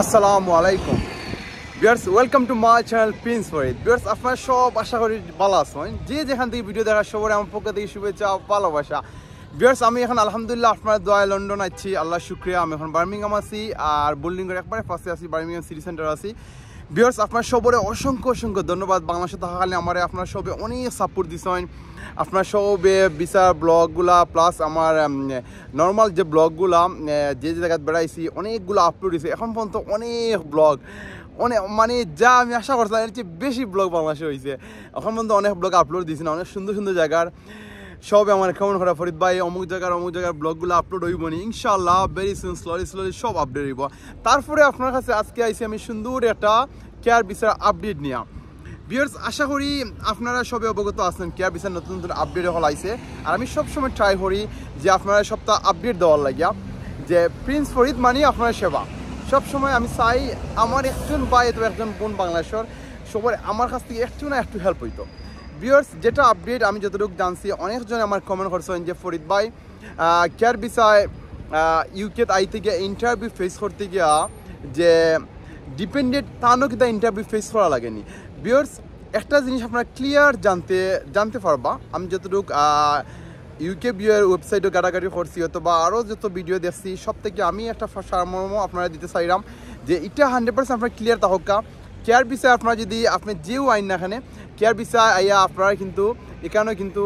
আসসালামু আলাইকুম viewers welcome to my channel Prince Farid viewers আপনার সব আশা করি ভালো আসবেন যে যেখান থেকে ভিডিও দেখার সবাই আমার পক্ষ থেকে শুভেচ্ছা ভালোবাসা বিয়ার্স আমি এখন আলহামদুলিল্লাহ আপনার দয়া লন্ডন আছি আল্লাহ শুক্রিয়া আমি এখন বার্মিংহাম আছি আর বোল্ডিং করে একবারে ফার্স্টে আছি বার্মিংহাম সিটি সেন্টার আছি বিয়ার্স আপনার সবরে অসংখ্য অসংখ্য ধন্যবাদ বাংলাদেশে থাকা কালে আমার আপনার সবে অনেক সাপোর্ট দিছেন আপনার সবে বিচার ব্লগগুলা প্লাস আমার নর্মাল যে ব্লগগুলা যে যে জায়গায় বেড়াইছি অনেকগুলো আপলোড হয়েছে এখন পর্যন্ত অনেক ব্লগ অনেক মানে যা আমি আশা করছিলাম এর চেয়ে বেশি ব্লগ বাংলাদেশে হয়েছে এখন পর্যন্ত অনেক ব্লগ আপলোড দিয়েছি না অনেক সুন্দর সুন্দর জায়গার সবে আমার কেমন করা ফরিদ ভাই অমুক জায়গার অমুক জায়গার ব্লগগুলো আপলোড হইব নি ইনশাল্লাহ ভেরি সুন স্লোলি স্লোলি সব আপডেট হইব তারপরে আপনার কাছে আজকে আইসি আমি সুন্দর একটা কেয়ার বিচার আপডেট নিয়া ভিউর্স আশা করি আপনারা সবে অবগত আছেন কেয়ার বিচার নতুন নতুন আপডেট হল আইসে আর আমি সবসময় ট্রাই করি যে আপনারা সপ্তাহ আপডেট দেওয়ার লাগিয়া যে প্রিন্স ফরিদ মানি আপনার সেবা সবসময় আমি চাই আমার একজন বা এত একজন বোন বাংলাদেশের সবার আমার কাছ থেকে একটু না একটু হেল্প হইতো ভিউর্স যেটা আপডেট আমি যতটুকু জানছি অনেকজন আমার কমেন্ট করছেন যে ফরিদ ভাই কেয়ার বিষয় ইউকেত আইতে গিয়া ইন্টারভিউ ফেস করতে গিয়া যে ডিপেন্ডেড তারও কিন্তু ইন্টারভিউ ফেস করা লাগেনি বিয়ার্স একটা জিনিস আপনারা ক্লিয়ার জানতে জানতে পারবা আমি যতটুক ইউকে বিয়ের ওয়েবসাইটও গাড়াগাড়ি করছি অথবা আরও যত ভিডিও দেখছি সব থেকে আমি একটা সারমর্ম আপনারা দিতে চাইলাম যে এটা হান্ড্রেড পার্সেন্ট আপনার ক্লিয়ার তাহকা কেয়ার বিষয়ে আপনারা যদি আপনি যেও আইন না এখানে কেয়ার বিষয় আইয়া আপনারা কিন্তু এখানেও কিন্তু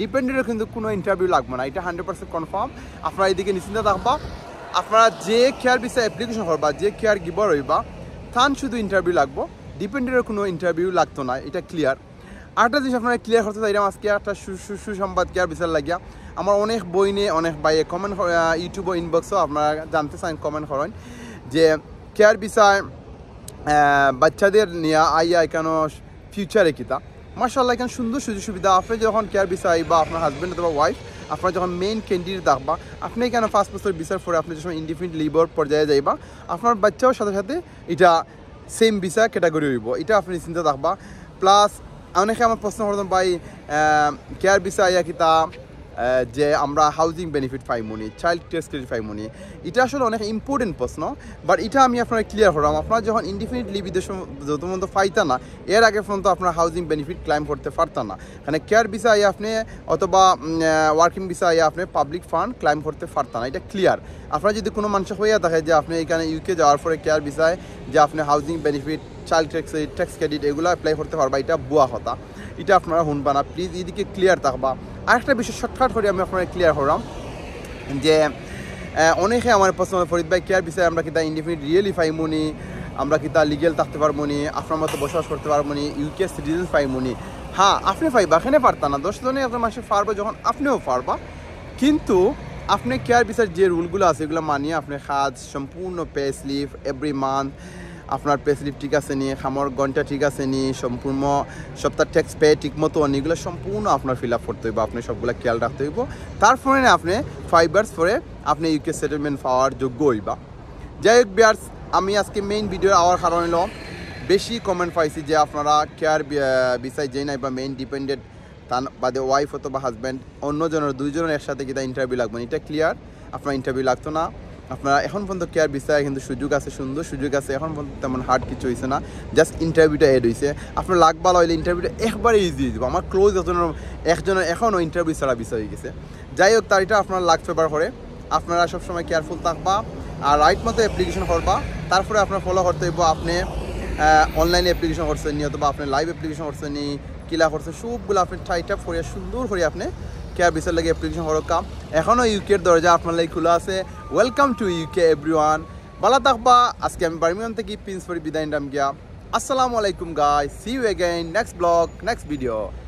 ডিপেন্ডেন্টও কিন্তু কোনো ইন্টারভিউ লাগবে না এটা হান্ড্রেড পার্সেন্ট কনফার্ম আপনারা এদিকে নিশ্চিন্তে থাকবা আপনারা যে কেয়ার ভিসা অ্যাপ্লিকেশন করবা যে কেয়ার গিবার হইবা থান শুধু ইন্টারভিউ লাগবো ডিপেন্ডের কোনো ইন্টারভিউ লাগতো না এটা ক্লিয়ার আরেকটা জিনিস আপনারা ক্লিয়ার করতে চাইলাম আজকে একটা সুসংবাদ কেয়ার বিচার লাগিয়া আমার অনেক বই নিয়ে অনেক বাইয়ে কমেন্ট ইউটিউব ইনবক্সও আপনারা জানতে চান কমেন্ট করেন যে কেয়ার বিচার বাচ্চাদের নিয়ে আইয়া কেন ফিউচারে কিতা মার্শাল্লাহ এখানে সুন্দর সুযোগ সুবিধা আপনি যখন কেয়ার বিষয় বা আপনার হাজব্যান্ড অথবা ওয়াইফ আপনার যখন মেইন ক্যান্ডিডেট দেখবা আপনি কেন ফার্স্ট বছর বিচার পরে আপনি যখন ইন্ডিপেন্ডেন্ট লিবর পর্যায়ে যাইবা আপনার বাচ্চাও সাথে সাথে এটা সেম বিচার ক্যাটাগরি হইব এটা আপনি চিন্তা থাকবা প্লাস অনেকে আমার প্রশ্ন করতাম ভাই কেয়ার বিচার ইয়া কিতা যে আমরা housing benefit money child test credit money এটা আসলে অনেক ইম্পর্টেন্ট প্রশ্ন বাট এটা আমি আপনার ক্লিয়ার করলাম আপনার যখন ইন্ডিফিনিট লিভিদের যত পর্যন্ত পাইতা না এর আগে পর্যন্ত আপনার হাউজিং বেনিফিট ক্লাইম করতে পারতাম না মানে কেয়ার ভিসা আইয়া আপনি অথবা ওয়ার্কিং ভিসা আইয়া আপনি পাবলিক ফান্ড ক্লাইম করতে পারতাম না এটা ক্লিয়ার আপনার যদি কোনো মানুষ হইয়া থাকে যে আপনি এখানে ইউকে যাওয়ার পরে কেয়ার ভিসায় যে আপনি housing benefit child tax tax credit এগুলো অ্যাপ্লাই করতে পারবা এটা বুয়া হতা এটা আপনারা শুনবা না প্লিজ এদিকে ক্লিয়ার থাকবা আরেকটা বিষয় শর্টকাট করে আমি আপনার ক্লিয়ার হলাম যে অনেকে আমার প্রশ্ন ফরিদ ভাই কেয়ার বিষয়ে আমরা কি তা ইন্ডিফিনিট রিয়েলি মনি আমরা কিতা লিগেল থাকতে পারবো নি আপনার মতো বসবাস করতে পারবো নি ইউকে সিটিজেন ফাইমুনি হ্যাঁ আপনি ফাইবা এখানে পারতাম না দশ জনে আপনার মাসে পারবা যখন আপনিও পারবা কিন্তু আপনি কেয়ার বিচার যে রুলগুলো আছে এগুলো মানিয়ে আপনি কাজ সম্পূর্ণ পে স্লিপ এভরি মান্থ আপনার পেসলিপ ঠিক আছে নি খামর ঘন্টা ঠিক আছে নি সম্পূর্ণ সপ্তাহ ট্যাক্স পে ঠিক মতো এগুলো সম্পূর্ণ আপনার ফিল আপ করতে হইব আপনি সবগুলো খেয়াল রাখতে হইব তারপরে আপনি ফাইভ ইয়ার্স পরে আপনি ইউকে সেটেলমেন্ট পাওয়ার যোগ্য হইবা যাই হোক বিয়ার্স আমি আজকে মেইন ভিডিও আওয়ার কারণ হলো বেশি কমেন্ট পাইছি যে আপনারা কেয়ার বিষয় যে নাই বা মেইন ডিপেন্ডেন্ট তার বাদে ওয়াইফ অথবা হাজব্যান্ড অন্যজনের দুইজনের একসাথে কিনা ইন্টারভিউ লাগবে এটা ক্লিয়ার আপনার ইন্টারভিউ লাগতো না আপনারা এখন পর্যন্ত কেয়ার বিচার কিন্তু সুযোগ আছে সুন্দর সুযোগ আছে এখন পর্যন্ত তেমন হার্ড কিছু হয়েছে না জাস্ট ইন্টারভিউটা এড হয়েছে আপনার লাগ ভালো হইলে ইন্টারভিউটা একবারে ইজি হয়ে যাবো আমার ক্লোজ একজনের একজনের এখনও ইন্টারভিউ ছাড়া বিচার হয়ে গেছে যাই হোক তার এটা আপনার লাগ ফেভার করে আপনারা সবসময় কেয়ারফুল থাকবা আর রাইট মতো অ্যাপ্লিকেশন করবা তারপরে আপনার ফলো করতে হইব আপনি অনলাইন অ্যাপ্লিকেশন করছেন নি অথবা আপনি লাইভ অ্যাপ্লিকেশন করছেন নি কিলা করছেন সবগুলো আপনি টাইট আপ করিয়া সুন্দর করে আপনি কেয়া ভিসার লাগে অ্যাপ্লিকেশন হরকাম এখনও ইউকের দরজা আপনার লাগে খোলা আছে welcome to UK everyone বালা থাকবা আজকে আমি বার্মিয়ান থেকে প্রিন্স ফরি বিদায় নিলাম গিয়া আসসালামু আলাইকুম guy see you again next blog next video